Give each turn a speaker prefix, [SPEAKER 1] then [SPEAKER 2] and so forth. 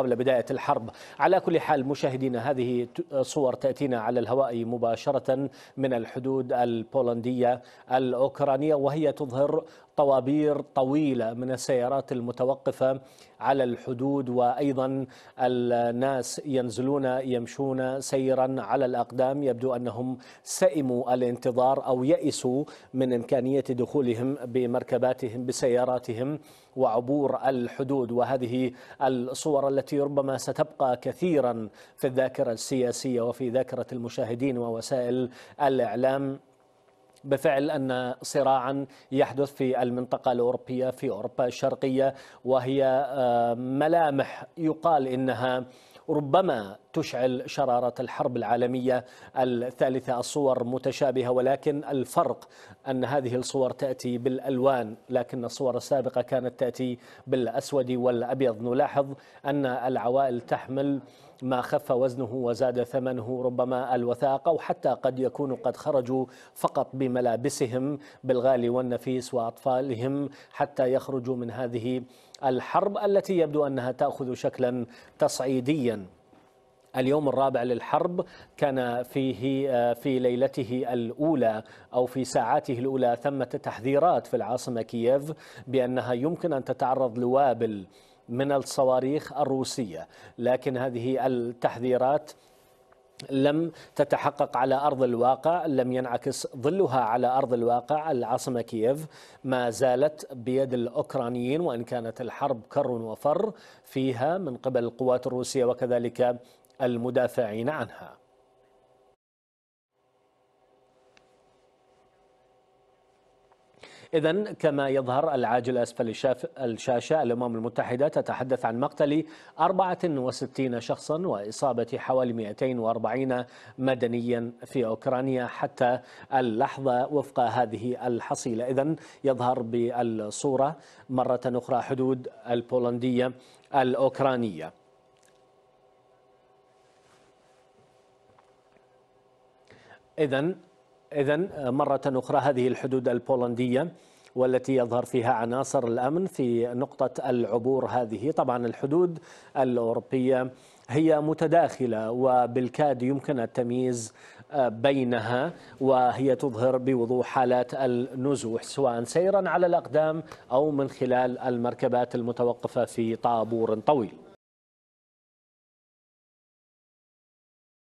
[SPEAKER 1] قبل بداية الحرب على كل حال مشاهدينا هذه صور تأتينا على الهواء مباشرة من الحدود البولندية الأوكرانية وهي تظهر طوابير طويلة من السيارات المتوقفة على الحدود وأيضا الناس ينزلون يمشون سيرا على الأقدام يبدو أنهم سئموا الانتظار أو يئسوا من إمكانية دخولهم بمركباتهم بسياراتهم وعبور الحدود وهذه الصور التي ربما ستبقى كثيرا في الذاكرة السياسية وفي ذاكرة المشاهدين ووسائل الإعلام بفعل أن صراعا يحدث في المنطقة الأوروبية في أوروبا الشرقية وهي آه، ملامح يقال إنها ربما تشعل شرارة الحرب العالمية الثالثة الصور متشابهة ولكن الفرق أن هذه الصور تأتي بالألوان لكن الصور السابقة كانت تأتي بالأسود والأبيض نلاحظ أن العوائل تحمل ما خف وزنه وزاد ثمنه ربما الوثاق أو حتى قد يكون قد خرجوا فقط بملابسهم بالغالي والنفيس وأطفالهم حتى يخرجوا من هذه الحرب التي يبدو أنها تأخذ شكلا تصعيديا اليوم الرابع للحرب كان فيه آه، في ليلته الاولى او في ساعاته الاولى ثمه تحذيرات في العاصمه كييف بانها يمكن ان تتعرض لوابل من الصواريخ الروسية لكن هذه التحذيرات لم تتحقق على ارض الواقع، لم ينعكس ظلها على ارض الواقع، العاصمه كييف ما زالت بيد الاوكرانيين وان كانت الحرب كر وفر فيها من قبل القوات الروسيه وكذلك المدافعين عنها. إذا كما يظهر العاجل أسفل الشاشة الأمم المتحدة تتحدث عن مقتل 64 شخصا وإصابة حوالي 240 مدنيا في أوكرانيا حتى اللحظة وفق هذه الحصيلة إذا يظهر بالصورة مرة أخرى حدود البولندية الأوكرانية إذا إذا مرة أخرى هذه الحدود البولندية والتي يظهر فيها عناصر الأمن في نقطة العبور هذه طبعا الحدود الأوروبية هي متداخلة وبالكاد يمكن التمييز بينها وهي تظهر بوضوح حالات النزوح سواء سيرا على الأقدام أو من خلال المركبات المتوقفة في طابور طويل